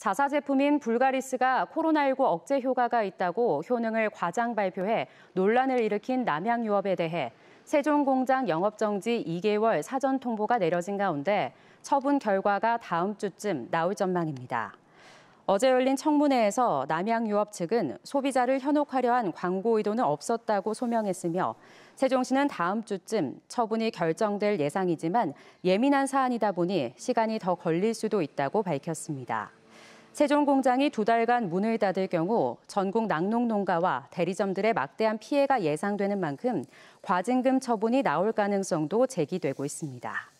자사 제품인 불가리스가 코로나19 억제 효과가 있다고 효능을 과장 발표해 논란을 일으킨 남양 유업에 대해 세종공장 영업정지 2개월 사전 통보가 내려진 가운데 처분 결과가 다음 주쯤 나올 전망입니다. 어제 열린 청문회에서 남양유업 측은 소비자를 현혹하려 한 광고 의도는 없었다고 소명했으며 세종시는 다음 주쯤 처분이 결정될 예상이지만 예민한 사안이다 보니 시간이 더 걸릴 수도 있다고 밝혔습니다. 세종 공장이 두 달간 문을 닫을 경우 전국 낙농 농가와 대리점들의 막대한 피해가 예상되는 만큼 과징금 처분이 나올 가능성도 제기되고 있습니다.